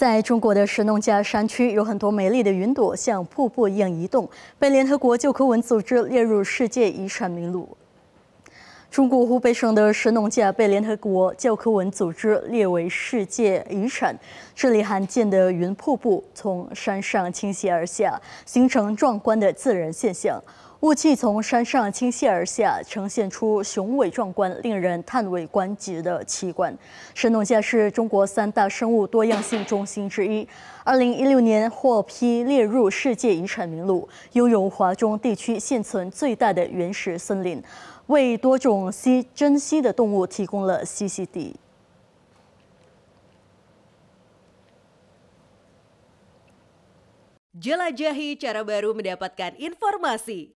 在中国的神农架山区，有很多美丽的云朵像瀑布一样移动，被联合国教科文组织列入世界遗产名录。中国湖北省的神农架被联合国教科文组织列为世界遗产，这里罕见的云瀑布从山上倾泻而下，形成壮观的自然现象。雾气从山上倾泻而下，呈现出雄伟壮观、令人叹为观止的奇观。神农架是中国三大生物多样性中心之一，二零一六年获批列入世界遗产名录，拥有华中地区现存最大的原始森林，为多种稀珍稀的动物提供了栖息地。Jelajahi cara baru mendapatkan informasi.